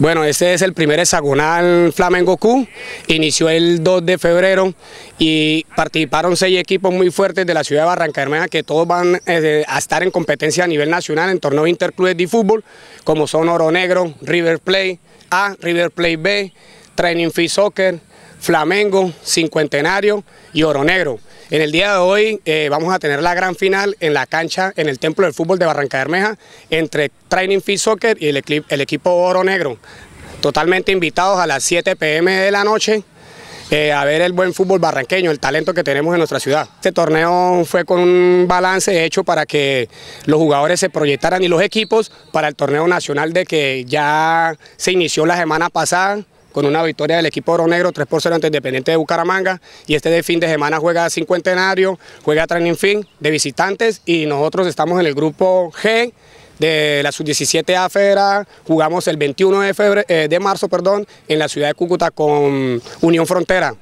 Bueno, este es el primer hexagonal Flamengo Q, inició el 2 de febrero y participaron seis equipos muy fuertes de la ciudad de Barranca que todos van eh, a estar en competencia a nivel nacional en a interclubes de fútbol como son Oro Negro, River Play A, River Play B, Training Fee Soccer, Flamengo, Cincuentenario y Oro Negro. En el día de hoy eh, vamos a tener la gran final en la cancha, en el Templo del Fútbol de Barranca Bermeja, entre Training Field Soccer y el, equipo Oro Negro. Totalmente invitados a las 7 pm de la noche. Eh, a ver el buen fútbol barranqueño, el talento que tenemos en nuestra ciudad. Este torneo fue con un balance hecho para que los jugadores se proyectaran y los equipos para el torneo nacional de que ya se inició la semana pasada con una victoria del equipo Oro Negro 3 por 0 ante Independiente de Bucaramanga y este de fin de semana juega Cincuentenario, juega Training Fin de visitantes y nosotros estamos en el grupo G de la sub-17A Federa, jugamos el 21 de, eh, de marzo perdón, en la ciudad de Cúcuta con Unión Frontera.